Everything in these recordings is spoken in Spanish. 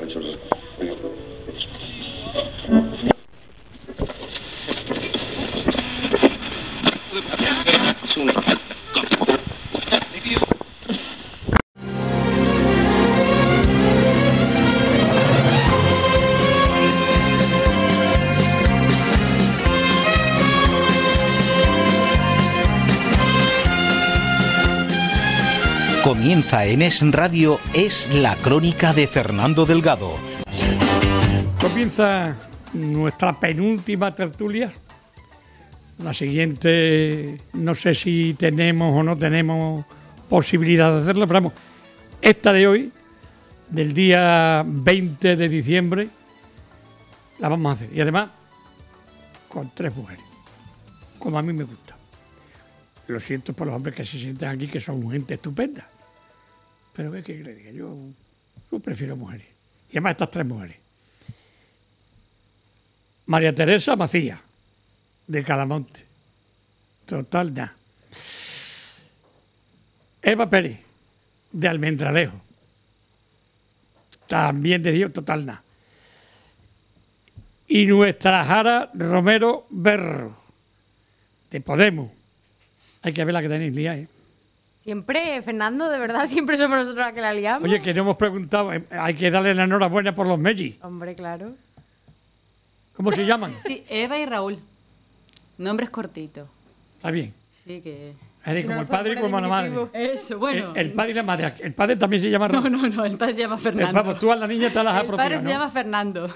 Muchas gracias. comienza en Es Radio es la crónica de Fernando Delgado. Comienza nuestra penúltima tertulia. La siguiente, no sé si tenemos o no tenemos posibilidad de hacerla, pero vamos, esta de hoy, del día 20 de diciembre, la vamos a hacer. Y además, con tres mujeres, como a mí me gusta. Lo siento por los hombres que se sienten aquí, que son gente estupenda. Pero ¿qué que le Yo, yo prefiero mujeres. Y además estas tres mujeres. María Teresa Macías, de Calamonte. Total, nada. Eva Pérez, de Almendralejo. También de Dios, total, nada. Y nuestra Jara Romero Berro, de Podemos. Hay que ver la que tenéis Lía, ¿eh? Siempre, Fernando, de verdad, siempre somos nosotros los que la liamos. Oye, que no hemos preguntado, eh, hay que darle la enhorabuena por los Melli. Hombre, claro. ¿Cómo se llaman? Sí, Eva y Raúl. Nombres cortitos. Está bien. Sí, que... Es como el padre y como la madre. Eso, bueno. El, padre y la madre. El padre también se llama... No, no, no, el padre se llama Fernando. Vamos, tú a la niña te las has El padre se llama Fernando.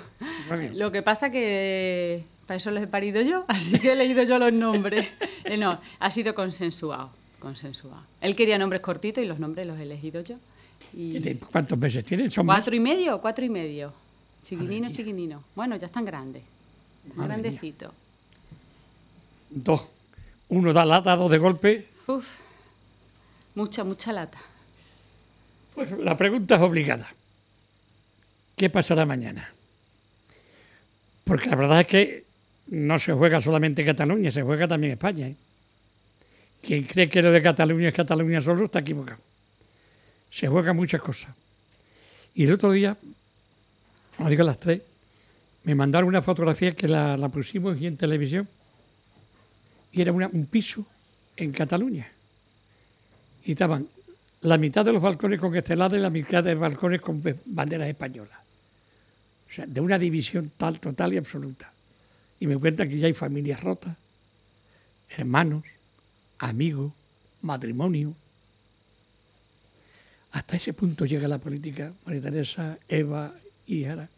Lo que pasa que para eso los he parido yo, así que he leído yo los nombres. Eh, no, ha sido consensuado consensuado. Él quería nombres cortitos y los nombres los he elegido yo. Y ¿Cuántos meses tienen? ¿Cuatro y medio? Cuatro y medio. Chiquinino, chiquinino. Bueno, ya están grandes. grandecito grandecitos. Dos. Uno da lata, dos de golpe. Mucha, mucha lata. Pues la pregunta es obligada. ¿Qué pasará mañana? Porque la verdad es que no se juega solamente Cataluña, se juega también España. ¿eh? Quien cree que lo de Cataluña es Cataluña solo está equivocado. Se juegan muchas cosas. Y el otro día, a las tres, me mandaron una fotografía que la, pusimos en televisión. Y era un piso en Cataluña. Y estaban la mitad de los balcones con estelares, y la mitad de los balcones con banderas españolas. O sea, de una división tal, total y absoluta. Y me cuentan que ya hay familias rotas, hermanos, amigo, matrimonio. Hasta ese punto llega la política, María Teresa, Eva y Ara.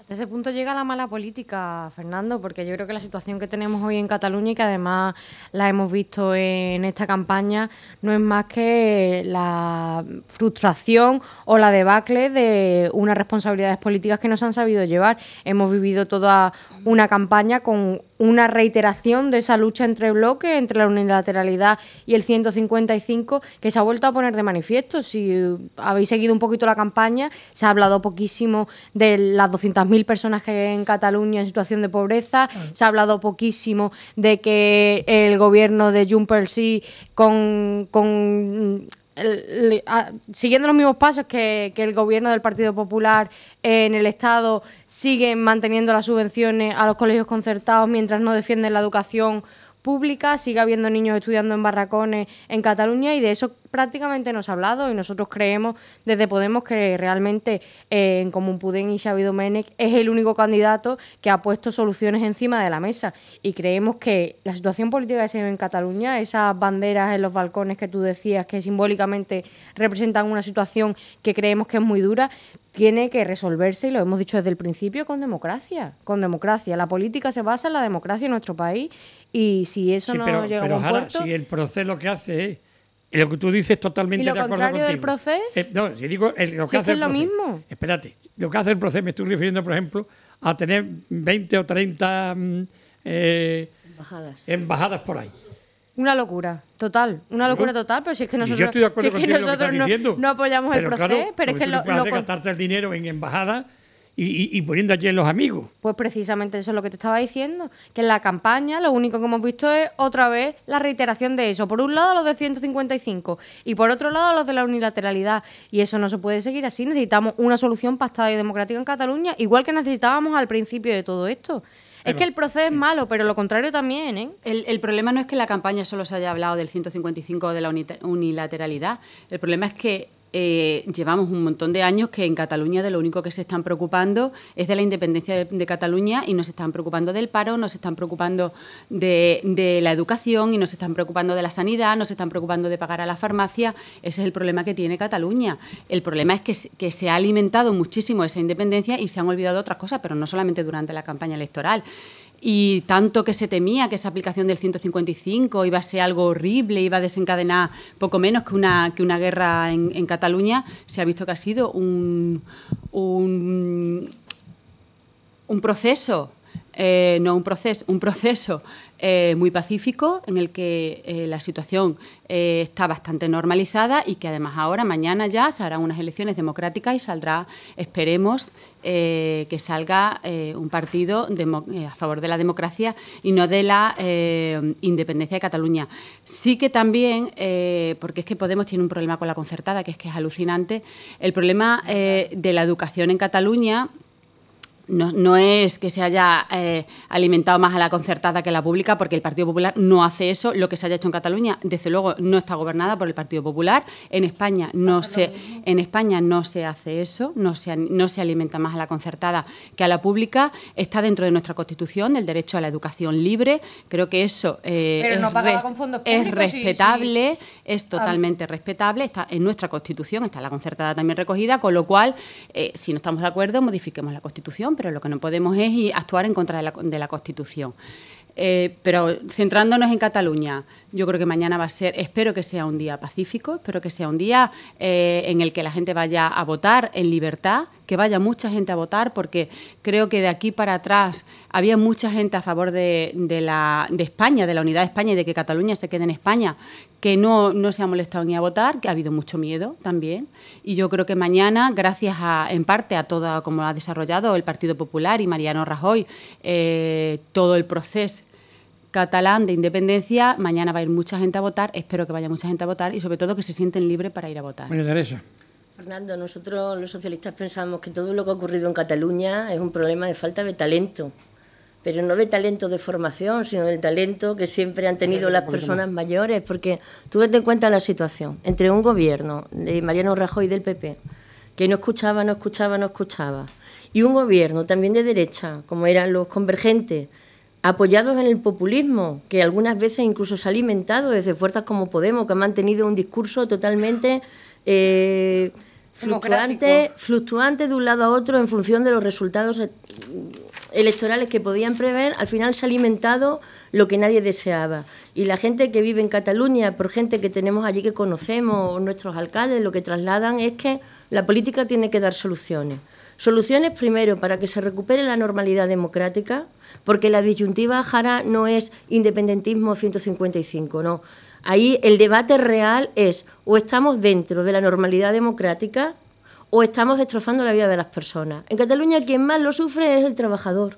Hasta ese punto llega la mala política, Fernando, porque yo creo que la situación que tenemos hoy en Cataluña y que además la hemos visto en esta campaña no es más que la frustración o la debacle de unas responsabilidades políticas que no se han sabido llevar. Hemos vivido toda una campaña con una reiteración de esa lucha entre bloques, entre la unilateralidad y el 155, que se ha vuelto a poner de manifiesto. Si habéis seguido un poquito la campaña, se ha hablado poquísimo de las 200.000 personas que hay en Cataluña en situación de pobreza, ah. se ha hablado poquísimo de que el gobierno de Juncker sí con, con Ah, siguiendo los mismos pasos que, el gobierno del Partido Popular en el Estado, siguen manteniendo las subvenciones a los colegios concertados mientras no defienden la educación pública, sigue habiendo niños estudiando en barracones en Cataluña y de eso prácticamente nos ha hablado y nosotros creemos desde Podemos que realmente eh, en Común Pudén y Xavi Domènech es el único candidato que ha puesto soluciones encima de la mesa y creemos que la situación política que se vive en Cataluña, esas banderas en los balcones que tú decías que simbólicamente representan una situación que creemos que es muy dura, tiene que resolverse, y lo hemos dicho desde el principio, con democracia. Con democracia. La política se basa en la democracia en nuestro país y si eso no llega pero a un puerto... si el proceso lo que hace es... Lo que tú dices totalmente ¿Y lo de acuerdo contrario del proceso? Eh, no, si digo el, lo que hace es el lo mismo. Espérate, lo que hace el proceso, me estoy refiriendo, por ejemplo, a tener 20 o 30 mm, eh, embajadas. embajadas por ahí. Una locura, total, una locura total, pero si es que nosotros, yo estoy de si es que nosotros no, no, apoyamos el proceso, pero es que lo, que lo, lo gastarte el dinero en embajadas y, poniendo allí en los amigos. Pues precisamente eso es lo que te estaba diciendo, que en la campaña lo único que hemos visto es otra vez la reiteración de eso. Por un lado los de 155 y por otro lado los de la unilateralidad. Y eso no se puede seguir así. Necesitamos una solución pactada y democrática en Cataluña, igual que necesitábamos al principio de todo esto. Es que el proceso es malo, pero lo contrario también. ¿eh? El, problema no es que en la campaña solo se haya hablado del 155 de la unilateralidad. El problema es que eh, llevamos un montón de años que en Cataluña de lo único que se están preocupando es de la independencia de, Cataluña y nos están preocupando del paro, nos están preocupando de, la educación y nos están preocupando de la sanidad, no se están preocupando de pagar a la farmacia. Ese es el problema que tiene Cataluña. El problema es que se ha alimentado muchísimo esa independencia y se han olvidado otras cosas, pero no solamente durante la campaña electoral y tanto que se temía que esa aplicación del 155 iba a ser algo horrible, iba a desencadenar poco menos que una, que una guerra en, Cataluña, se ha visto que ha sido un, un, proceso eh, no un proceso, un proceso eh, muy pacífico, en el que eh, la situación eh, está bastante normalizada y que además ahora, mañana ya, se harán unas elecciones democráticas y saldrá, esperemos, que salga un partido a favor de la democracia y no de la independencia de Cataluña. Sí que también, porque es que Podemos tiene un problema con la concertada, que es que es alucinante, el problema de la educación en Cataluña no, es que se haya eh, alimentado más a la concertada que a la pública, porque el Partido Popular no hace eso. Lo que se haya hecho en Cataluña, desde luego, no está gobernada por el Partido Popular. En España no se, en España no se hace eso, no se, no se alimenta más a la concertada que a la pública. Está dentro de nuestra Constitución, el derecho a la educación libre. Creo que eso eh, es, respetable, es ah. totalmente respetable. Está en nuestra Constitución, está la concertada también recogida, con lo cual, eh, si no estamos de acuerdo, modifiquemos la Constitución pero lo que no podemos es actuar en contra de la, Constitución. Eh, pero centrándonos en Cataluña, yo creo que mañana va a ser, espero que sea un día pacífico, espero que sea un día eh, en el que la gente vaya a votar en libertad, que vaya mucha gente a votar, porque creo que de aquí para atrás había mucha gente a favor de, España, de la unidad de España y de que Cataluña se quede en España, que no, se ha molestado ni a votar, que ha habido mucho miedo también. Y yo creo que mañana, gracias a, en parte a todo, como ha desarrollado el Partido Popular y Mariano Rajoy, eh, todo el proceso catalán de independencia. Mañana va a ir mucha gente a votar, espero que vaya mucha gente a votar y sobre todo que se sienten libres para ir a votar. María Teresa. Fernando, nosotros los socialistas pensamos que todo lo que ha ocurrido en Cataluña es un problema de falta de talento, pero no de talento de formación, sino de talento que siempre han tenido las personas mayores, porque tú en cuenta la situación entre un gobierno de Mariano Rajoy del PP, que no escuchaba, no escuchaba, no escuchaba, y un gobierno también de derecha, como eran los convergentes, apoyados en el populismo, que algunas veces incluso se ha alimentado desde fuerzas como Podemos, que ha mantenido un discurso totalmente eh, fluctuante, fluctuante de un lado a otro en función de los resultados eh, electorales que podían prever, al final se ha alimentado lo que nadie deseaba. Y la gente que vive en Cataluña, por gente que tenemos allí que conocemos, nuestros alcaldes, lo que trasladan es que la política tiene que dar soluciones. Soluciones primero para que se recupere la normalidad democrática, porque la disyuntiva Jara no es independentismo 155, no. Ahí el debate real es o estamos dentro de la normalidad democrática o estamos destrozando la vida de las personas. En Cataluña quien más lo sufre es el trabajador,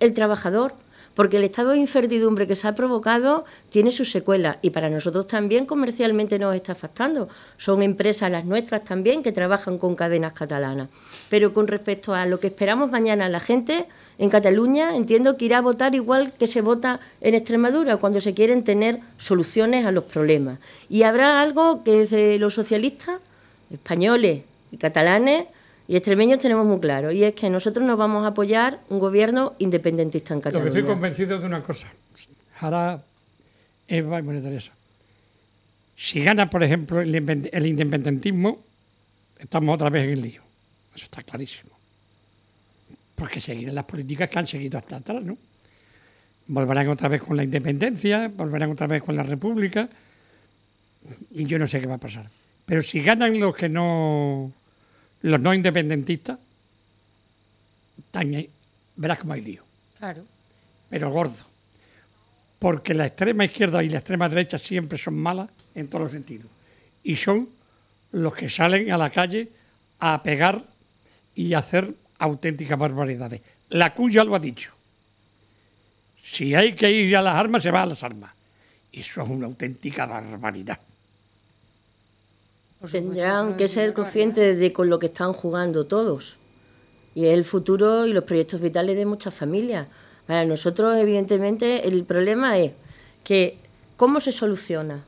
el trabajador porque el estado de incertidumbre que se ha provocado tiene sus secuelas y para nosotros también comercialmente nos está afectando. Son empresas las nuestras también que trabajan con cadenas catalanas. Pero con respecto a lo que esperamos mañana la gente en Cataluña, entiendo que irá a votar igual que se vota en Extremadura cuando se quieren tener soluciones a los problemas. Y habrá algo que desde los socialistas españoles y catalanes y extremeños tenemos muy claro, y es que nosotros nos vamos a apoyar un gobierno independentista en Cataluña. Lo que estoy convencido de una cosa, Jara, Eva y María Teresa. Si gana, por ejemplo, el independentismo, estamos otra vez en el lío. Eso está clarísimo. Porque seguirán las políticas que han seguido hasta atrás, ¿no? Volverán otra vez con la independencia, volverán otra vez con la república, y yo no sé qué va a pasar. Pero si ganan los que no los no independentistas, tan, verás cómo hay lío. Claro. Pero gordo. Porque la extrema izquierda y la extrema derecha siempre son malas en todos los sentidos. Y son los que salen a la calle a pegar y hacer auténticas barbaridades. La cuya lo ha dicho. Si hay que ir a las armas, se va a las armas. Eso es una auténtica barbaridad. Tendrán que ser conscientes de con lo que están jugando todos. Y es el futuro y los proyectos vitales de muchas familias. Para nosotros, evidentemente, el problema es que cómo se soluciona.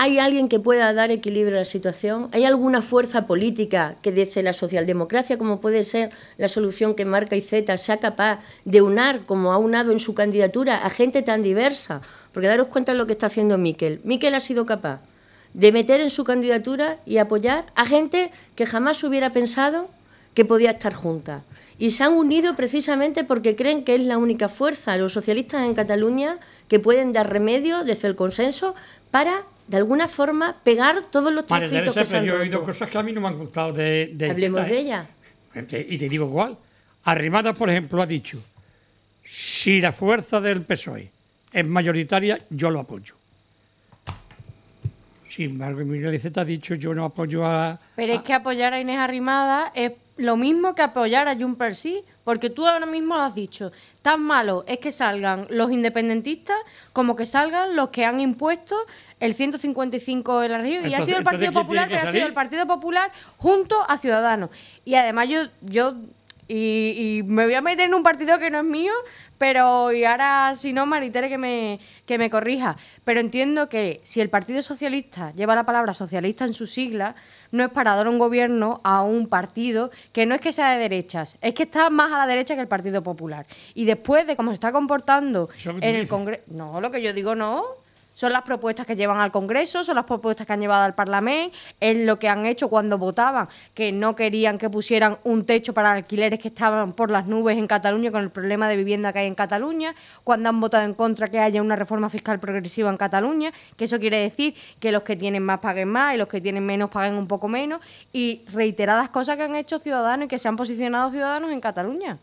¿Hay alguien que pueda dar equilibrio a la situación? ¿Hay alguna fuerza política que desde la socialdemocracia, como puede ser la solución que marca Z sea capaz de unar, como ha unado en su candidatura, a gente tan diversa? Porque daros cuenta de lo que está haciendo Miquel. Miquel ha sido capaz de meter en su candidatura y apoyar a gente que jamás hubiera pensado que podía estar junta. Y se han unido precisamente porque creen que es la única fuerza, los socialistas en Cataluña, que pueden dar remedio desde el consenso para, de alguna forma, pegar todos los vale, que se han Yo he oído cosas que a mí no me han gustado de, Hablemos ¿eh? de ella. Y te digo igual. Arrimada, por ejemplo, ha dicho, si la fuerza del PSOE es mayoritaria, yo lo apoyo sin embargo, Emilio Liceta ha dicho yo no apoyo a... Pero es que apoyar a Inés Arrimada es lo mismo que apoyar a Jun sí, porque tú ahora mismo lo has dicho. Tan malo es que salgan los independentistas como que salgan los que han impuesto el 155 de la región. y ha sido el Partido Popular, pero ha sido el Partido Popular junto a Ciudadanos. Y además yo, yo y, me voy a meter en un partido que no es mío, pero y ahora si no, Maritere que me, que me corrija. Pero entiendo que si el Partido Socialista lleva la palabra socialista en su sigla, no es para dar un gobierno a un partido que no es que sea de derechas, es que está más a la derecha que el Partido Popular. Y después de cómo se está comportando en el Congreso... No, lo que yo digo no son las propuestas que llevan al Congreso, son las propuestas que han llevado al Parlamento, es lo que han hecho cuando votaban, que no querían que pusieran un techo para alquileres que estaban por las nubes en Cataluña con el problema de vivienda que hay en Cataluña, cuando han votado en contra que haya una reforma fiscal progresiva en Cataluña, que eso quiere decir que los que tienen más paguen más y los que tienen menos paguen un poco menos, y reiteradas cosas que han hecho ciudadanos y que se han posicionado ciudadanos en Cataluña.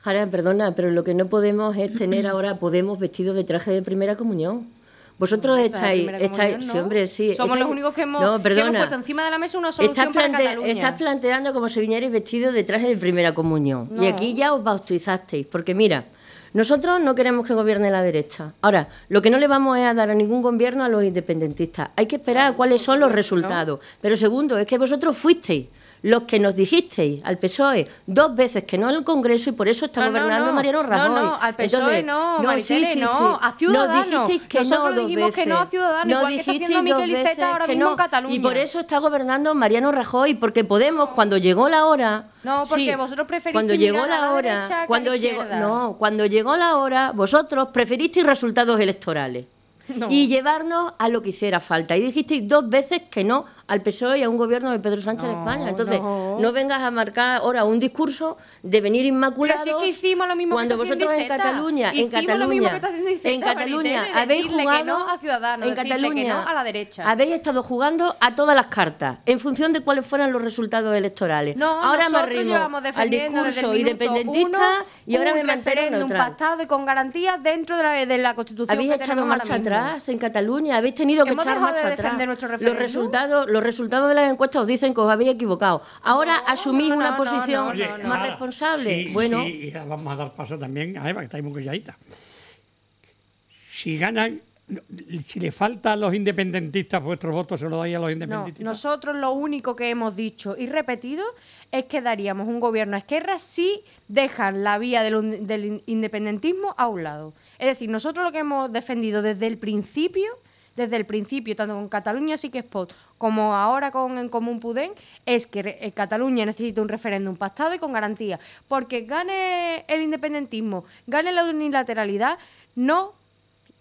Jara, perdona, pero lo que no podemos es tener ahora Podemos vestidos de traje de primera comunión. Vosotros estáis, estáis sí, Somos los únicos que hemos, puesto encima de la mesa una solución estás Estás planteando como si vinierais vestidos detrás de primera comunión. Y aquí ya os bautizasteis, porque mira, nosotros no queremos que gobierne la derecha. Ahora, lo que no le vamos a dar a ningún gobierno a los independentistas. Hay que esperar a cuáles son los resultados. Pero segundo, es que vosotros fuisteis los que nos dijisteis al PSOE dos veces que no en el Congreso y por eso está gobernando Mariano Rajoy. No, no, al PSOE no, no, no, a Ciudadanos. Nos dijisteis que Nosotros no dijimos que no a Ciudadanos, igual está haciendo ahora mismo Y por eso está gobernando Mariano Rajoy, porque Podemos, cuando llegó la hora... No, porque vosotros preferisteis cuando llegó la, hora, cuando la llegó, no, cuando llegó la hora, vosotros preferisteis resultados electorales y llevarnos a lo que hiciera falta. Y dijisteis dos veces que no al PSOE y a un gobierno de Pedro Sánchez en España. Entonces, no. vengas a marcar ahora un discurso de venir inmaculado si es que hicimos lo mismo cuando vosotros en Cataluña, en Cataluña, en Cataluña habéis jugado que no a Ciudadanos, en Cataluña que no a la derecha. Habéis estado jugando a todas las cartas en función de cuáles fueran los resultados electorales. No, ahora me arrimo al discurso independentista uno, y ahora me mantengo Un pactado y con garantías dentro de la, de la Constitución. Habéis echado marcha atrás en Cataluña, habéis tenido que echar marcha de atrás. Los resultados los resultados de las encuestas os dicen que os habéis equivocado. Ahora asumís una posición más responsable. bueno. vamos a dar paso también a Eva, que está muy calladita. Si ganan si le falta a los independentistas vuestros votos, se lo dais a los independentistas. nosotros lo único que hemos dicho y repetido es que daríamos un gobierno a izquierda si dejan la vía del independentismo a un lado. Es decir, nosotros lo que hemos defendido desde el principio desde el principio, tanto con Cataluña sí que es como ahora con En Común Pudén, es que eh, Cataluña necesita un referéndum pactado y con garantía. Porque gane el independentismo, gane la unilateralidad, no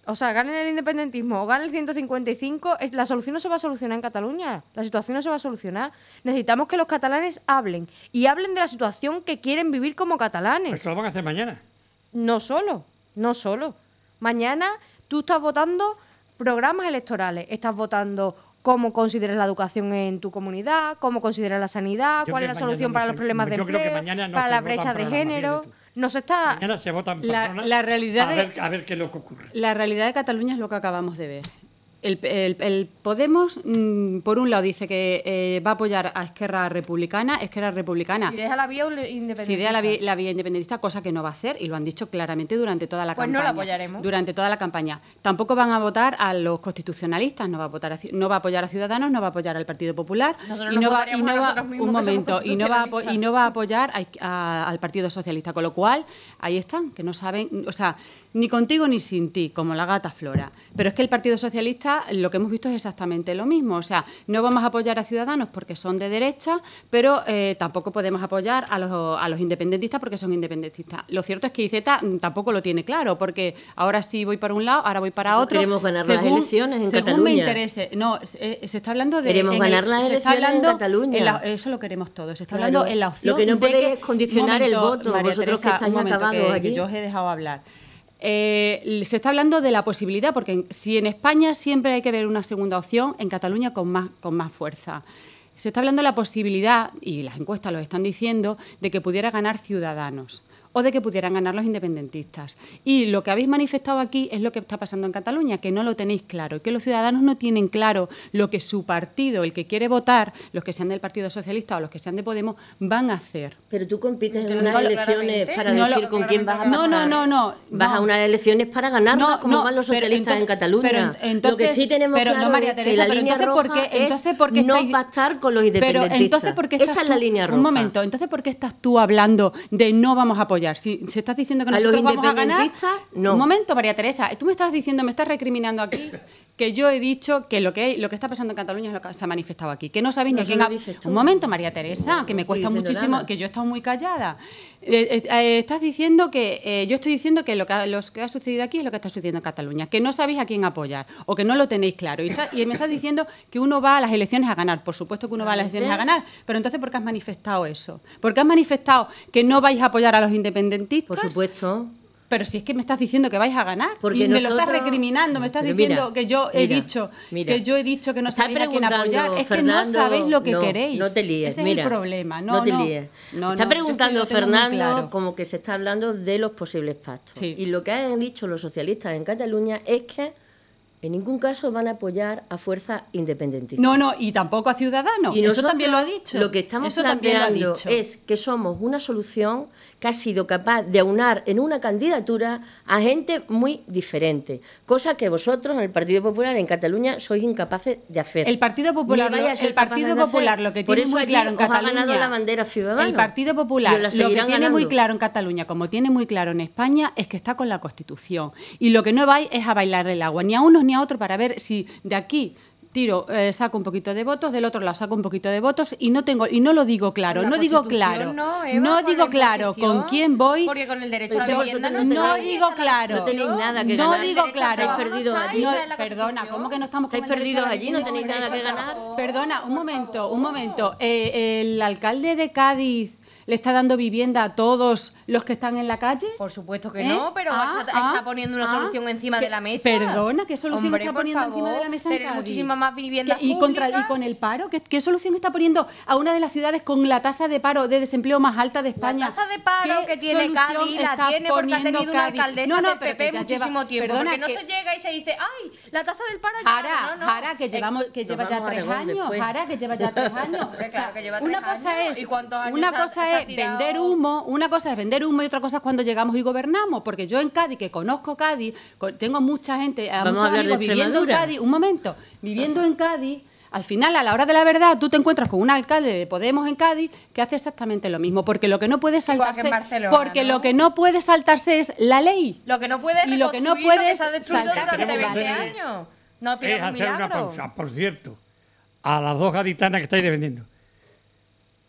o sea, gane el independentismo o gane el 155, la solución no se va a solucionar en Cataluña. La situación no se va a solucionar. Necesitamos que los catalanes hablen y hablen de la situación que quieren vivir como catalanes. Pero lo van a hacer mañana. No solo, no solo. Mañana tú estás votando programas electorales. Estás votando cómo consideras la educación en tu comunidad, cómo consideras la sanidad, cuál es la solución para los problemas de empleo, para la brecha de género. No se está. la, realidad a ver qué ocurre. La realidad de Cataluña es lo que acabamos de ver. El, Podemos, mm, por un lado, dice que eh, va a apoyar a Esquerra Republicana. Esquerra Republicana. Si deja la vía independentista. Si deja la, vía independentista, cosa que no va a hacer, y lo han dicho claramente durante toda la campaña. Pues no la apoyaremos. Durante toda la campaña. Tampoco van a votar a los constitucionalistas, no va a, votar no va a apoyar a Ciudadanos, no va a apoyar al Partido Popular. y no va, un momento, y no va, a, y no va a apoyar al Partido Socialista. Con lo cual, ahí están, que no saben, o sea, ni contigo ni sin ti, como la gata Flora. Pero es que el Partido Socialista lo que hemos visto es exactamente lo mismo. O sea, no vamos a apoyar a ciudadanos porque son de derecha, pero eh, tampoco podemos apoyar a los, independentistas porque son independentistas. Lo cierto es que IZ tampoco lo tiene claro, porque ahora sí voy para un lado, ahora voy para pues otro. Queremos ganar las elecciones en según me interese. No, eh, se, está hablando de. Queremos ganar las elecciones en Cataluña. eso lo queremos todos. Se está hablando en la opción. Lo que no puede condicionar el voto. María Vosotros que estáis acabados Que yo os he dejado hablar. Eh, se está hablando de la posibilidad, porque si en España siempre hay que ver una segunda opción, en Cataluña con más, con más fuerza. Se está hablando de la posibilidad, y las encuestas lo están diciendo, de que pudiera ganar Ciudadanos o de que pudieran ganar los independentistas. Y lo que habéis manifestado aquí es lo que está pasando en Cataluña, que no lo tenéis claro, que los ciudadanos no tienen claro lo que su partido, el que quiere votar, los que sean del Partido Socialista o los que sean de Podemos, van a hacer. Pero tú compites en unas elecciones para decir con quién vas a no, no, no, no. Vas a unas elecciones para ganar, como van los socialistas en Cataluña. entonces, lo que sí tenemos pero, es línea roja entonces, no pactar con los independentistas. Esa es la línea roja. Un momento, entonces, ¿por qué estás tú hablando de no vamos a apoyar si se estás diciendo que nosotros vamos a ganar, no. un momento, María Teresa, eh, tú me estás diciendo, me estás recriminando aquí que yo he dicho que lo que lo que está pasando en Cataluña es lo que se ha manifestado aquí, que no sabéis ni quién Un momento, María Teresa, que me cuesta muchísimo, que yo he estado muy callada. Eh, eh, eh, estás diciendo que yo estoy diciendo que lo que, ha, que ha sucedido aquí es lo que está sucediendo en Cataluña, que no sabéis a quién apoyar o que no lo tenéis claro. Y, y me estás diciendo que uno va a las elecciones a ganar. Por supuesto que uno va a las elecciones a ganar, pero entonces ¿por qué has manifestado eso? ¿Por qué has manifestado que no vais a apoyar a los independentistas? Por supuesto pero si es que me estás diciendo que vais a ganar porque y me lo estás recriminando, me estás diciendo que yo he dicho que yo he dicho que no sabéis a quién apoyar, es que no sabéis lo que queréis. No te líes, ese es el problema, no, te líes. está preguntando Fernando como que se está hablando de los posibles pactos. Y lo que han dicho los socialistas en Cataluña es que en ningún caso van a apoyar a fuerzas independentistas. No, no, y tampoco a Ciudadanos. Y eso también lo ha dicho. Lo que estamos es que somos una solución ha sido capaz de aunar en una candidatura a gente muy diferente, cosa que vosotros en el Partido Popular en Cataluña sois incapaces de hacer. El Partido Popular, lo, el Partido Popular lo que tiene muy claro en Cataluña, El Partido Popular lo que tiene muy claro en Cataluña, como tiene muy claro en España, es que está con la Constitución y lo que no vais es a bailar el agua ni a unos ni a otros para ver si de aquí tiro, eh, saco un poquito de votos, del otro lado saco un poquito de votos y no tengo y no lo digo claro, no digo claro, no, digo claro con quién voy, porque con el derecho no, no digo claro, no no digo claro, perdido perdona, ¿cómo que no estamos con perdidos allí, no tenéis nada que ganar, perdona, un momento, un momento, eh, el alcalde de Cádiz le está dando vivienda a todos los que están en la calle? Por supuesto que ¿Eh? no, pero ah, está, ah, poniendo una ah. solución encima de la mesa. Perdona, ¿qué solución está poniendo encima de la mesa? En muchísimas más viviendas ¿Y, contra, ¿Y con el paro? ¿Qué, solución está poniendo a una de las ciudades con la tasa de paro de desempleo más alta de España? La tasa de paro que tiene Cali, la tiene porque ha tenido una alcaldesa no, no, muchísimo tiempo. Perdona, porque no se llega y se dice, ¡ay, la tasa del paro ya Jara, no, que, llevamos, que lleva ya tres años. Jara, que lleva ya tres años. Una cosa es... Una cosa vender humo, una cosa es vender humo y otra cosa es cuando llegamos y gobernamos, porque yo en Cádiz, que conozco Cádiz, tengo mucha gente, eh, a muchos amigos viviendo en Cádiz, un momento, viviendo en Cádiz, al final, a la hora de la verdad, tú te encuentras con un alcalde de Podemos en Cádiz que hace exactamente lo mismo, porque lo que no puede saltarse, porque lo que no puede saltarse es la ley. Lo que no puede y lo que no puede saltarse 20 No es hacer ah, Por cierto, a las dos gaditanas que estáis defendiendo,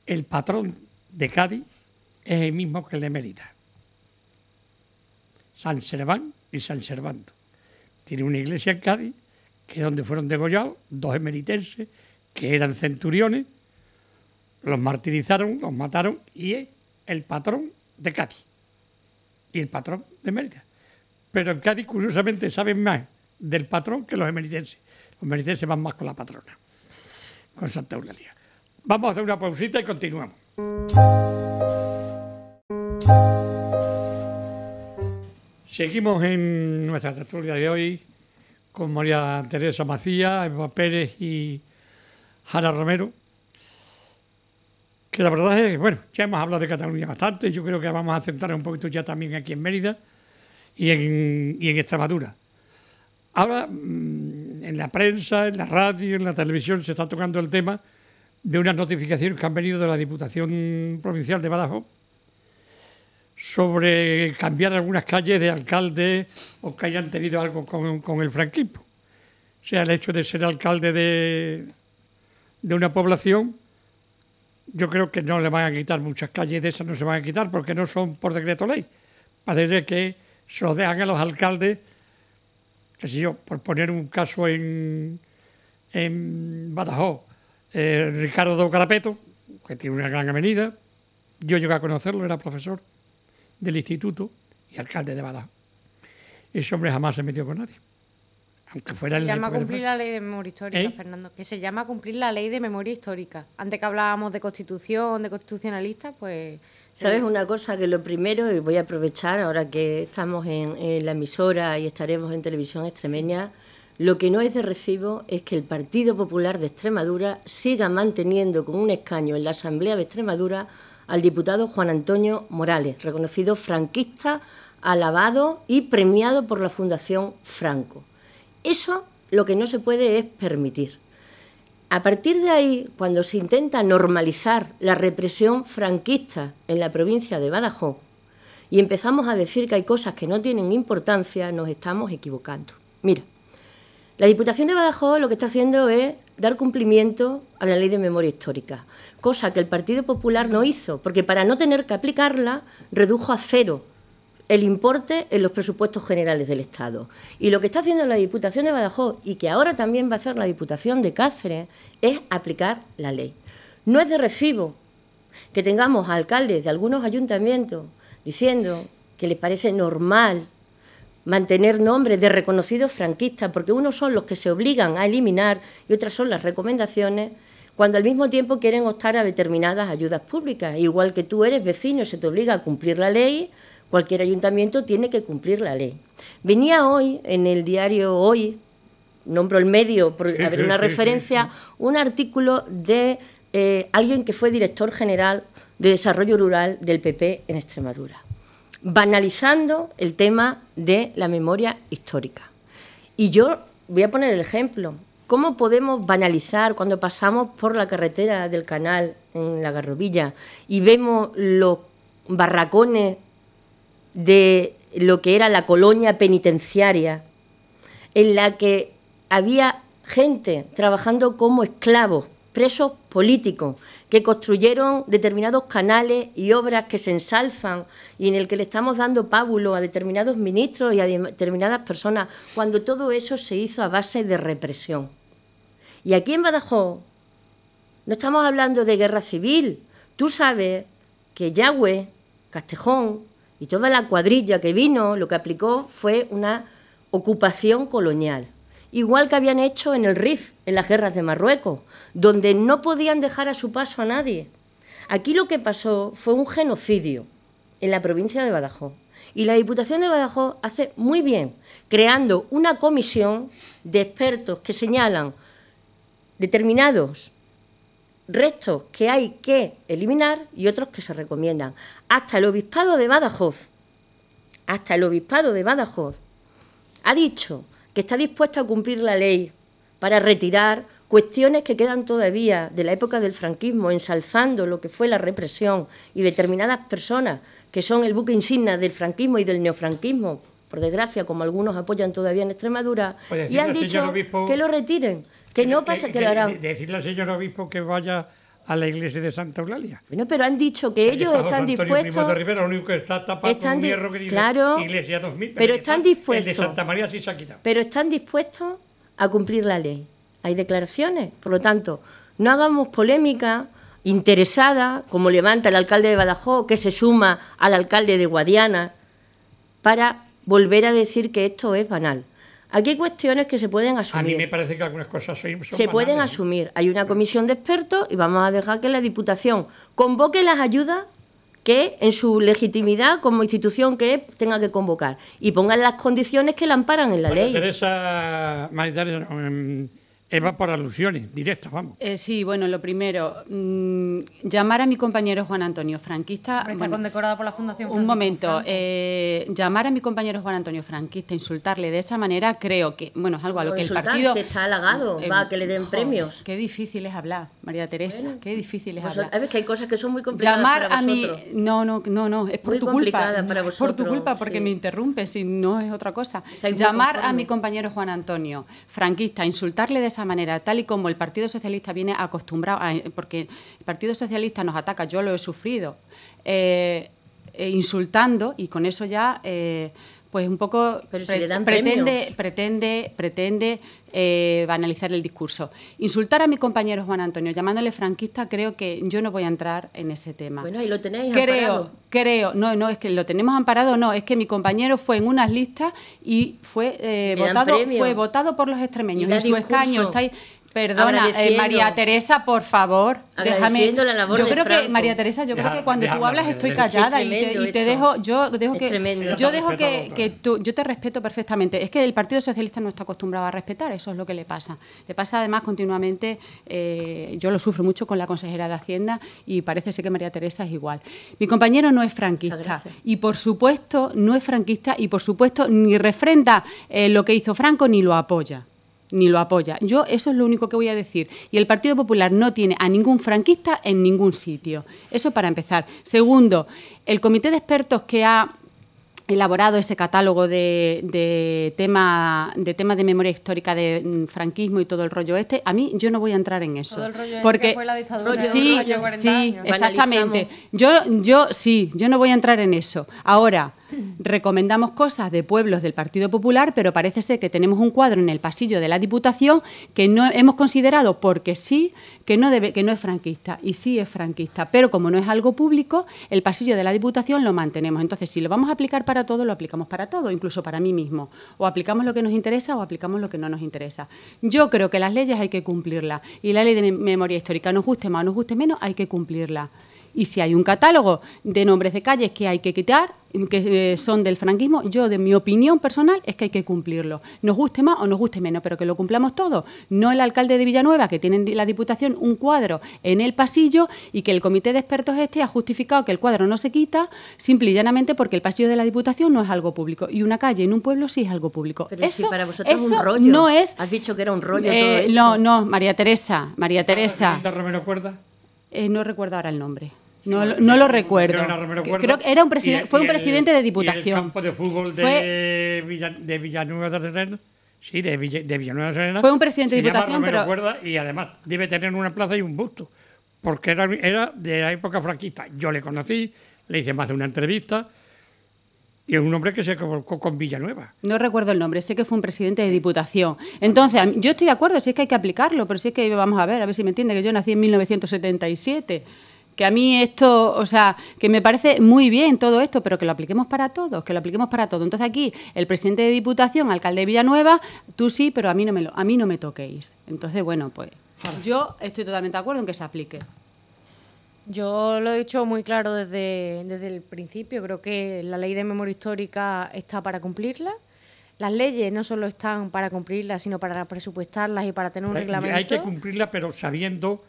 el patrón de Cádiz es el mismo que el de Mérida. San Serván y San Servando. Tiene una iglesia en Cádiz, que es donde fueron degollados dos emeritenses que eran centuriones, los martirizaron, los mataron y es el patrón de Cádiz y el patrón de Mérida. Pero en Cádiz, curiosamente, saben más del patrón que los emeritenses. Los emeritenses van más con la patrona, con Santa Eulalia. Vamos a hacer una pausita y continuamos. Seguimos en nuestra tertulia de hoy con María Teresa Macías, Eva Pérez y Jara Romero. Que la verdad es, bueno, ya hemos hablado de Cataluña bastante, yo creo que vamos a centrar un poquito ya también aquí en Mérida y en Extremadura. Ahora, mm, en la prensa, en la radio, en la televisión se está tocando el tema de unas notificaciones que han venido de la Diputación Provincial de Badajoz sobre cambiar algunas calles de alcalde o que hayan tenido algo con, el franquismo. O sea, el hecho de ser alcalde de, una población, yo creo que no le van a quitar muchas calles de esas, no se van a quitar porque no son por decreto ley. Parece que se lo dejan a los alcaldes, qué yo, por poner un caso en, en Badajoz, eh, Ricardo Carapeto, que tiene una gran avenida. Yo llegué a conocerlo, era profesor del instituto y alcalde de Badajoz. Ese hombre jamás se metió con nadie. Aunque fuera se llama cumplir la ley de memoria histórica, ¿Eh? Fernando. Que se llama cumplir la ley de memoria histórica. Antes que hablábamos de constitución, de constitucionalista, pues ¿Sabes eh, una cosa? Que lo primero, y voy a aprovechar ahora que estamos en la emisora y estaremos en televisión extremeña, lo que no es de recibo es que el Partido Popular de Extremadura siga manteniendo con un escaño en la Asamblea de Extremadura al diputado Juan Antonio Morales, reconocido franquista, alabado y premiado por la Fundación Franco. Eso lo que no se puede es permitir. A partir de ahí, cuando se intenta normalizar la represión franquista en la provincia de Badajoz y empezamos a decir que hay cosas que no tienen importancia, nos estamos equivocando. Mira, la Diputación de Badajoz lo que está haciendo es dar cumplimiento a la ley de memoria histórica, cosa que el Partido Popular no hizo, porque para no tener que aplicarla redujo a cero el importe en los presupuestos generales del Estado. Y lo que está haciendo la Diputación de Badajoz y que ahora también va a hacer la Diputación de Cáceres es aplicar la ley. No es de recibo que tengamos alcaldes de algunos ayuntamientos diciendo que les parece normal mantener nombres de reconocidos franquistas, porque unos son los que se obligan a eliminar y otras son las recomendaciones, cuando al mismo tiempo quieren optar a determinadas ayudas públicas. Igual que tú eres vecino y se te obliga a cumplir la ley, cualquier ayuntamiento tiene que cumplir la ley. Venía hoy, en el diario Hoy, nombro el medio por haber una referencia, un artículo de eh, alguien que fue director general de Desarrollo Rural del PP en Extremadura banalizando el tema de la memoria histórica. Y yo voy a poner el ejemplo. ¿Cómo podemos banalizar cuando pasamos por la carretera del canal en la Garrovilla y vemos los barracones de lo que era la colonia penitenciaria, en la que había gente trabajando como esclavos, presos políticos, que construyeron determinados canales y obras que se ensalzan y en el que le estamos dando pábulo a determinados ministros y a determinadas personas, cuando todo eso se hizo a base de represión. Y aquí en Badajoz no estamos hablando de guerra civil. Tú sabes que Yahweh, Castejón y toda la cuadrilla que vino, lo que aplicó fue una ocupación colonial igual que habían hecho en el Rif, en las guerras de Marruecos, donde no podían dejar a su paso a nadie. Aquí lo que pasó fue un genocidio en la provincia de Badajoz. Y la Diputación de Badajoz hace muy bien, creando una comisión de expertos que señalan determinados restos que hay que eliminar y otros que se recomiendan. Hasta el Obispado de Badajoz, hasta el Obispado de Badajoz, ha dicho que está dispuesta a cumplir la ley para retirar cuestiones que quedan todavía de la época del franquismo, ensalzando lo que fue la represión y determinadas personas que son el buque insignia del franquismo y del neofranquismo, por desgracia, como algunos apoyan todavía en Extremadura, pues y han dicho que lo retiren, que no pasa que, que lo harán. Decirle al señor obispo que vaya a la iglesia de Santa Eulalia. Bueno, pero han dicho que ellos están Antonio dispuestos. De Rivera, el único que está tapado con un hierro que dice Iglesia 2000. Pero, están dispuestos. de Santa María sí se Pero están dispuestos a cumplir la ley. Hay declaraciones. Por lo tanto, no hagamos polémica interesada, como levanta el alcalde de Badajoz, que se suma al alcalde de Guadiana, para volver a decir que esto es banal. Aquí hay cuestiones que se pueden asumir. A mí me parece que algunas cosas son Se pueden asumir. Hay una comisión de expertos y vamos a dejar que la Diputación convoque las ayudas que en su legitimidad como institución que tenga que convocar y pongan las condiciones que la amparan en la ley. Teresa, Teresa, Eva, por alusiones directas, vamos. Eh, sí, bueno, lo primero, mm, llamar a mi compañero Juan Antonio Franquista. está condecorado por la Fundación. Un momento, eh, llamar a mi compañero Juan Antonio Franquista, insultarle de esa manera, creo que, bueno, es algo a lo que el partido. Se está halagado, eh, va, que le den premios. Qué difícil es hablar, María Teresa, qué difícil es pues, hablar. Es que hay cosas que son muy complicadas. Llamar a mi. No, no, no, no, es por tu culpa. Para por tu culpa, porque me interrumpe, si no es otra cosa. Llamar a mi compañero Juan Antonio Franquista, insultarle de esa manera, tal y como el Partido Socialista viene acostumbrado, porque el Partido Socialista nos ataca, yo lo he sufrido, eh, eh, insultando y con eso ya... Eh, pues un poco pretende, pretende, pretende eh, banalizar el discurso. Insultar a mi compañero Juan Antonio llamándole franquista, creo que yo no voy a entrar en ese tema. Bueno, y lo tenéis creo, amparado. Creo, creo. no, no, es que lo tenemos amparado, no, es que mi compañero fue en unas listas y fue, eh, votado, fue votado por los extremeños. en su escaño está Perdona, eh, María Teresa, por favor, déjame. yo creo que María Teresa, yo creo que cuando tú hablas estoy callada y, te, dejo, yo dejo que, yo te respeto perfectamente. Es que el Partido Socialista no está acostumbrado a respetar, eso es lo que le pasa. Le pasa además continuamente, eh, yo lo sufro mucho con la consejera de Hacienda y parece ser que María Teresa es igual. Mi compañero no es franquista y por supuesto no es franquista y por supuesto ni refrenda eh, lo que hizo Franco ni lo apoya ni lo apoya. Yo eso es lo único que voy a decir. Y el Partido Popular no tiene a ningún franquista en ningún sitio. Eso para empezar. Segundo, el comité de expertos que ha elaborado ese catálogo de, de temas de tema de memoria histórica de mm, franquismo y todo el rollo este, a mí yo no voy a entrar en eso. Todo el rollo este porque fue la dictadura. de sí, 40 sí, exactamente. Yo, yo sí, yo no voy a entrar en eso. Ahora, recomendamos cosas de pueblos del Partido Popular, pero parece ser que tenemos un cuadro en el pasillo de la Diputación que no hemos considerado porque sí, que no, debe, que no es franquista, y sí es franquista, pero como no es algo público, el pasillo de la Diputación lo mantenemos. Entonces, si lo vamos a aplicar para todo, lo aplicamos para todo, incluso para mí mismo. O aplicamos lo que nos interesa o aplicamos lo que no nos interesa. Yo creo que las leyes hay que cumplirlas y la ley de memoria histórica, nos guste más o nos guste menos, hay que cumplirla. Y si hay un catálogo de nombres de calles que hay que quitar, que eh, son del franquismo, yo de mi opinión personal es que hay que cumplirlo. Nos guste más o nos guste menos, pero que lo cumplamos todos. No el alcalde de Villanueva, que tiene la Diputación un cuadro en el pasillo y que el comité de expertos este ha justificado que el cuadro no se quita, simple y llanamente porque el pasillo de la Diputación no es algo público. Y una calle en un pueblo sí es algo público. eso para vosotros un rollo. no es... Has dicho que era un rollo eh, No, no, María Teresa, María ah, Teresa. Eh, no recuerdo ahora el nombre. No, lo recuerdo. Creo que era un presidente, fue un presidente de diputación. el campo de fútbol de, Villanueva de Serena. Sí, de, Villanueva de Serena. Fue un presidente de diputación, y además debe tener una plaza y un busto, porque era, era de la época franquista. Yo le conocí, le hice más de una entrevista. Y es un hombre que se colocó con Villanueva. No recuerdo el nombre, sé que fue un presidente de Diputación. Entonces, yo estoy de acuerdo, si es que hay que aplicarlo, pero si es que vamos a ver, a ver si me entiende, que yo nací en 1977 que a mí esto, o sea, que me parece muy bien todo esto, pero que lo apliquemos para todos, que lo apliquemos para todos. Entonces aquí el presidente de Diputación, alcalde de Villanueva, tú sí, pero a mí no me lo, a mí no me toquéis. Entonces, bueno, pues yo estoy totalmente de acuerdo en que se aplique. Yo lo he dicho muy claro desde, desde el principio, creo que la ley de memoria histórica está para cumplirla. Las leyes no solo están para cumplirlas, sino para presupuestarlas y para tener un reglamento. Hay que cumplirla pero sabiendo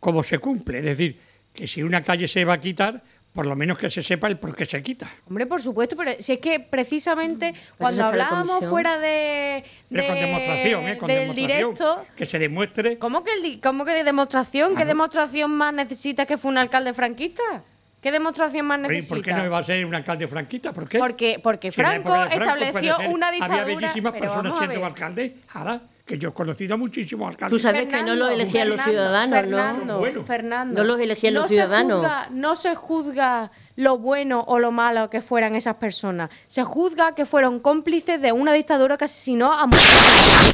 cómo se cumple. Es decir, que si una calle se va a quitar, por lo menos que se sepa el por qué se quita. Hombre, por supuesto, pero si es que precisamente mm, cuando hablábamos fuera de, de con demostración, ¿eh? con directo, que se demuestre. ¿Cómo que, que de demostración? ¿Qué ah, demostración más necesita que fue un alcalde franquista? ¿Qué demostración más necesita? ¿Por qué no iba a ser un alcalde franquista? ¿Por qué? Porque, porque Franco, estableció una dictadura. Había bellísimas personas siendo alcalde. Ahora que yo he conocido muchísimos alcaldes. Tú sabes que no los elegían los ciudadanos, Fernando, ¿no? Fernando, no los elegían los ciudadanos. no se juzga lo bueno o lo malo que fueran esas personas. Se juzga que fueron cómplices de una dictadura que asesinó a muchos.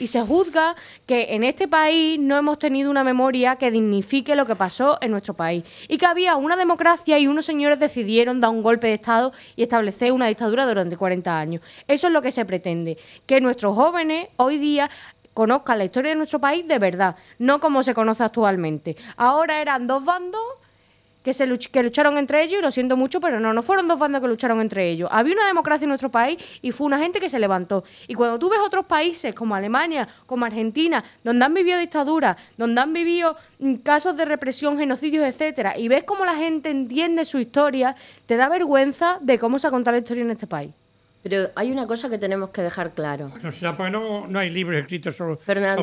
Y se juzga que en este país no hemos tenido una memoria que dignifique lo que pasó en nuestro país. Y que había una democracia y unos señores decidieron dar un golpe de Estado y establecer una dictadura durante 40 años. Eso es lo que se pretende. Que nuestros jóvenes hoy día conozcan la historia de nuestro país de verdad, no como se conoce actualmente. Ahora eran dos bandos que, se lucharon entre ellos y lo siento mucho, pero no, no fueron dos bandas que lucharon entre ellos. Había una democracia en nuestro país y fue una gente que se levantó. Y cuando tú ves otros países como Alemania, como Argentina, donde han vivido dictaduras, donde han vivido mm, casos de represión, genocidios, etcétera, y ves cómo la gente entiende su historia, te da vergüenza de cómo se ha contado la historia en este país. Pero hay una cosa que tenemos que dejar claro. no, hay libros escritos sobre,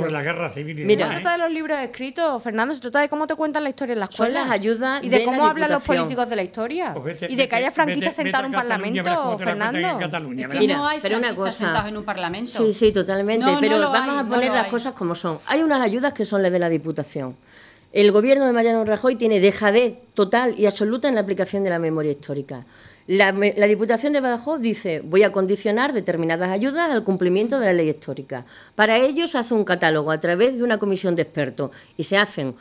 la guerra civil. Mira, no se trata de los libros escritos, Fernando, se trata de cómo te cuentan la historia en las escuelas, Son las ayudas y de, cómo hablan los políticos de la historia. Pues y de que haya franquistas sentados en un parlamento, Fernando. no hay pero sentados en un parlamento. Sí, sí, totalmente. pero vamos a poner las cosas como son. Hay unas ayudas que son las de la Diputación. El gobierno de Mariano Rajoy tiene dejadez total y absoluta en la aplicación de la memoria histórica. La, Diputación de Badajoz dice, voy a condicionar determinadas ayudas al cumplimiento de la ley histórica. Para ello se hace un catálogo a través de una comisión de expertos y se hacen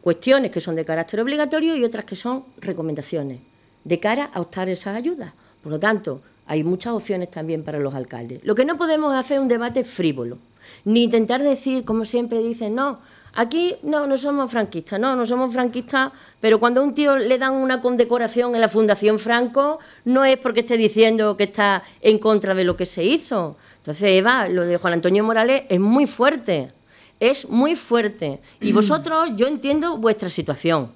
cuestiones que son de carácter obligatorio y otras que son recomendaciones de cara a optar esas ayudas. Por lo tanto, hay muchas opciones también para los alcaldes. Lo que no podemos hacer es un debate frívolo, ni intentar decir, como siempre dicen, no, Aquí no, no somos franquistas, no, no somos franquistas, pero cuando a un tío le dan una condecoración en la Fundación Franco, no es porque esté diciendo que está en contra de lo que se hizo. Entonces, Eva, lo de Juan Antonio Morales es muy fuerte, es muy fuerte. Y mm. vosotros, yo entiendo vuestra situación.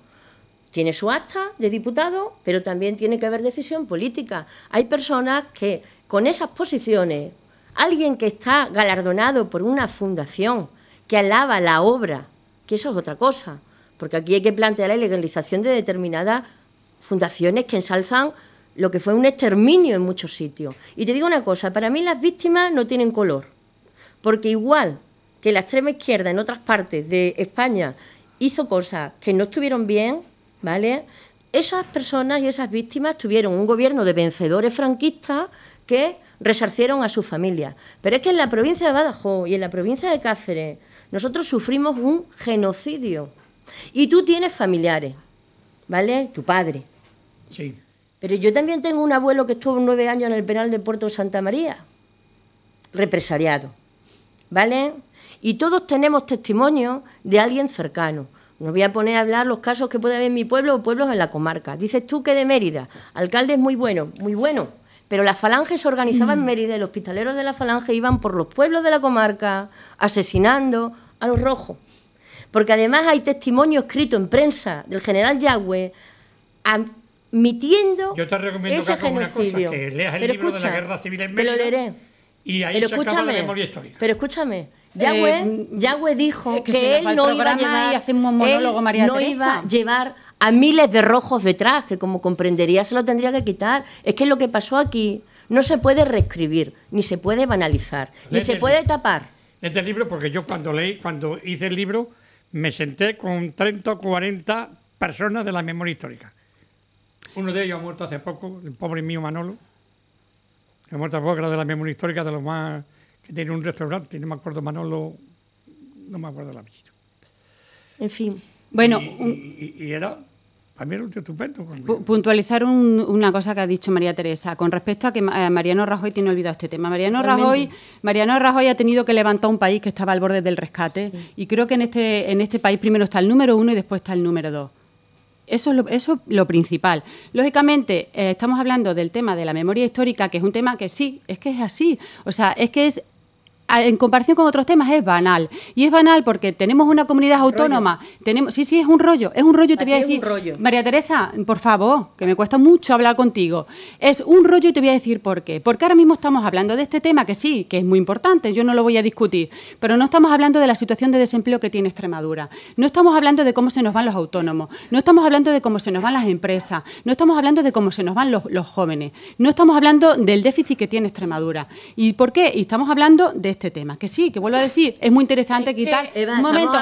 Tiene su acta de diputado, pero también tiene que haber decisión política. Hay personas que con esas posiciones, alguien que está galardonado por una fundación, que alaba la obra, que eso es otra cosa, porque aquí hay que plantear la legalización de determinadas fundaciones que ensalzan lo que fue un exterminio en muchos sitios. Y te digo una cosa, para mí las víctimas no tienen color, porque igual que la extrema izquierda en otras partes de España hizo cosas que no estuvieron bien, ¿vale? Esas personas y esas víctimas tuvieron un gobierno de vencedores franquistas que resarcieron a sus familias. Pero es que en la provincia de Badajoz y en la provincia de Cáceres nosotros sufrimos un genocidio. Y tú tienes familiares, ¿vale? Tu padre. Sí. Pero yo también tengo un abuelo que estuvo nueve años en el penal de Puerto Santa María, represariado, ¿vale? Y todos tenemos testimonio de alguien cercano. No voy a poner a hablar los casos que puede haber en mi pueblo o pueblos en la comarca. Dices tú que de Mérida, alcalde es muy bueno, muy bueno pero la falange se organizaba en mm. Mérida y los pistoleros de la falange iban por los pueblos de la comarca asesinando a los rojos. Porque además hay testimonio escrito en prensa del general Yagüe admitiendo Yo te recomiendo ese que genocidio. Una leas el libro de la guerra civil en Mérida. lo leeré. Y ahí pero se acaba la memoria histórica. Pero escúchame, Yagüe, eh, dijo eh, que, él no iba a no iba a llevar a miles de rojos detrás, que como comprendería se lo tendría que quitar. Es que lo que pasó aquí no se puede reescribir, ni se puede banalizar, ni se puede tapar. Este libro, porque yo cuando leí, cuando hice el libro, me senté con 30 o 40 personas de la memoria histórica. Uno de ellos ha muerto hace poco, el pobre mío Manolo. Ha muerto hace poco, era de la memoria histórica, de los más. que tiene un restaurante, no me acuerdo, Manolo. no me acuerdo la apellido. En fin. Bueno. y era a mí era un estupendo. Puntualizar una cosa que ha dicho María Teresa con respecto a que eh, Mariano Rajoy tiene olvidado este tema. Mariano Rajoy, Mariano Rajoy ha tenido que levantar un país que estaba al borde del rescate y creo que en este, en este país primero está el número uno y después está el número dos. Eso es lo, principal. Lógicamente, eh, estamos hablando del tema de la memoria histórica, que es un tema que sí, es que es así. O sea, es que es en comparación con otros temas es banal. Y es banal porque tenemos una comunidad autónoma, tenemos, sí, sí, es un rollo, es un rollo, te voy a decir, María Teresa, por favor, que me cuesta mucho hablar contigo. Es un rollo y te voy a decir por qué. Porque ahora mismo estamos hablando de este tema que sí, que es muy importante, yo no lo voy a discutir, pero no estamos hablando de la situación de desempleo que tiene Extremadura. No estamos hablando de cómo se nos van los autónomos, no estamos hablando de cómo se nos van las empresas, no estamos hablando de cómo se nos van los, los jóvenes, no estamos hablando del déficit que tiene Extremadura. ¿Y por qué? Y estamos hablando de este tema. Que sí, que vuelvo a decir, es muy interesante quitar. un momento,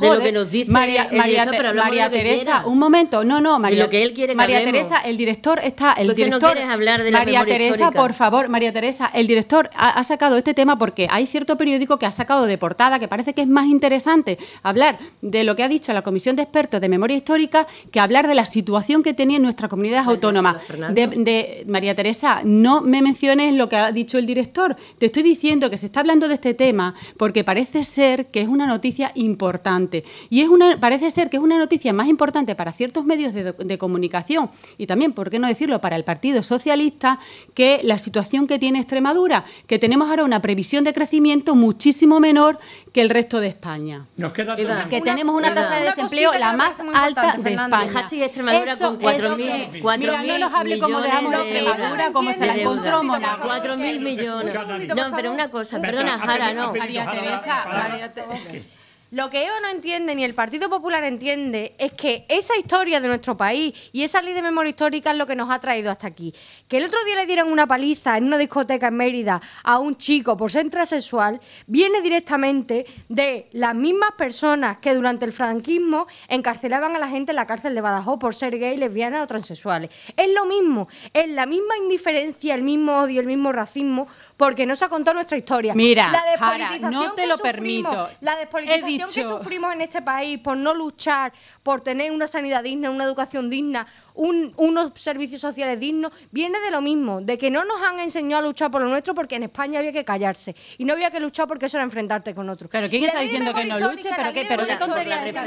de lo que nos dice María, María, Teresa, un momento, no, no, María, lo que quiere Teresa, el director está, el director. hablar de la María Teresa, por favor, María Teresa, el director ha, sacado este tema porque hay cierto periódico que ha sacado de portada que parece que es más interesante hablar de lo que ha dicho la Comisión de Expertos de Memoria Histórica que hablar de la situación que tenía en nuestra comunidad autónoma. De, de, María Teresa, no me menciones lo que ha dicho el director. Te estoy diciendo que se está hablando de este tema porque parece ser que es una noticia importante. Y es una, parece ser que es una noticia más importante para ciertos medios de, comunicación y también, ¿por qué no decirlo?, para el Partido Socialista que la situación que tiene Extremadura, que tenemos ahora una previsión de crecimiento muchísimo menor que el resto de España. Nos queda que tenemos una, tasa de desempleo la más alta de España. Extremadura con 4.000 Mira, no nos hable como dejamos de Extremadura, como se la encontró 4.000 millones. No, pero una cosa, Perdona, Jara, no. Teresa, Lo que ellos no entiende ni el Partido Popular entiende es que esa historia de nuestro país y esa ley de memoria histórica es lo que nos ha traído hasta aquí. Que el otro día le dieran una paliza en una discoteca en Mérida a un chico por ser transexual viene directamente de las mismas personas que durante el franquismo encarcelaban a la gente en la cárcel de Badajoz por ser gay, lesbiana o transexuales. Es lo mismo, es la misma indiferencia, el mismo odio, el mismo racismo porque no se ha contado nuestra historia. Mira, la no te lo permito. La despolitización que sufrimos en este país por no luchar, por tener una sanidad digna, una educación digna, unos servicios sociales dignos, viene de lo mismo, de que no nos han enseñado a luchar por lo nuestro porque en España había que callarse y no había que luchar porque eso era enfrentarte con otros. Pero ¿quién está diciendo que no luche? ¿Pero qué, pero qué tontería está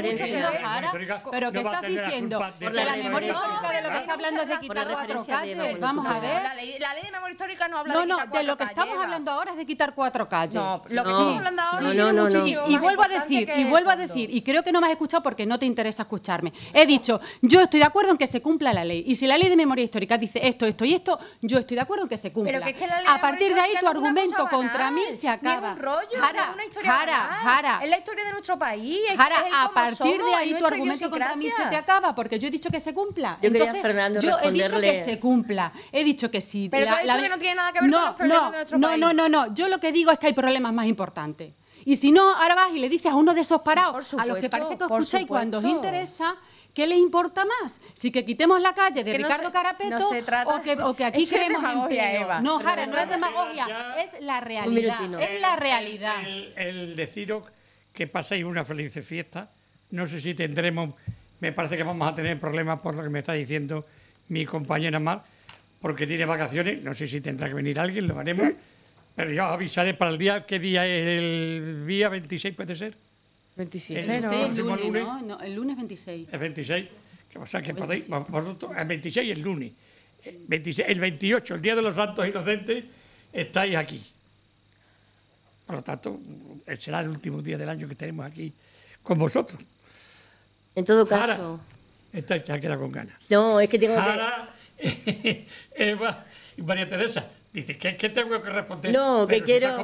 ¿Pero qué estás diciendo? Por la memoria histórica de lo que está hablando es de quitar cuatro calles. Vamos a ver. La ley de memoria histórica no habla de No, no, de lo que estamos hablando ahora es de quitar cuatro calles. No, lo que estamos hablando ahora es Y vuelvo a decir, y vuelvo a decir, y creo que no me has escuchado porque no te interesa escucharme. He dicho, yo estoy de acuerdo en que se cumpla cumpla la ley. Y si la ley de memoria histórica dice esto, esto y esto, yo estoy de acuerdo en que se cumpla. a partir de ahí tu argumento contra mí se acaba. Es es Jara, Jara, Es la historia de nuestro país. a partir de ahí tu argumento contra mí se te acaba porque yo he dicho que se cumpla. Entonces, yo he dicho que se cumpla. He dicho que sí. Pero dicho que no tiene nada que ver con los problemas de nuestro país. No, no, no. Yo lo que digo es que hay problemas más importantes. Y si no, ahora vas y le dices a uno de esos parados, a los que parece que os escucháis cuando os interesa, ¿Qué le importa más? Si que quitemos la calle de Ricardo Carapeto o, que, aquí queremos Eva, no, Jara, no es demagogia, es la realidad. es la realidad. El, deciros que paséis una feliz fiesta. No sé si tendremos, me parece que vamos a tener problemas por lo que me está diciendo mi compañera Mar, porque tiene vacaciones. No sé si tendrá que venir alguien, lo haremos. Pero yo avisaré para el día, ¿qué día es? El día 26 puede ser. 27. El, lunes, el lunes 26. El 26. Que, que el 26 es el lunes. El, 26, el 28, el Día de los Santos Inocentes, estáis aquí. Por lo tanto, eh, será el último día del año que tenemos aquí con vosotros. En todo caso. estáis esta ya queda con ganas. No, es que tengo Jara, Eva y María Teresa. ¿qué, tengo que responder? No, que quiero,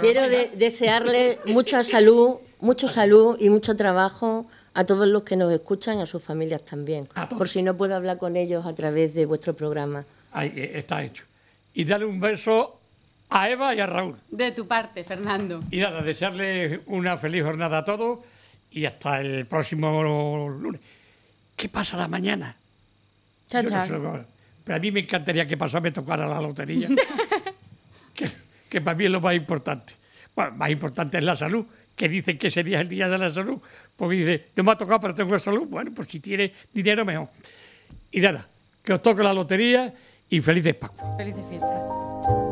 quiero desearle mucha salud, mucho salud y mucho trabajo a todos los que nos escuchan, y a sus familias también. Por si no puedo hablar con ellos a través de vuestro programa. Eh, está hecho. Y dale un beso a Eva y a Raúl. De tu parte, Fernando. Y nada, desearles una feliz jornada a todos y hasta el próximo lunes. ¿Qué pasa la mañana? Chao, chao. Pero a mí me encantaría que pasó me tocara la lotería, que, para mí es lo más importante. Bueno, más importante es la salud, que dicen que ese día es el día de la salud. Porque dice, no me ha tocado, pero tengo salud. Bueno, pues si tiene dinero, mejor. Y nada, que os toque la lotería y felices Pascua. Felices fiestas.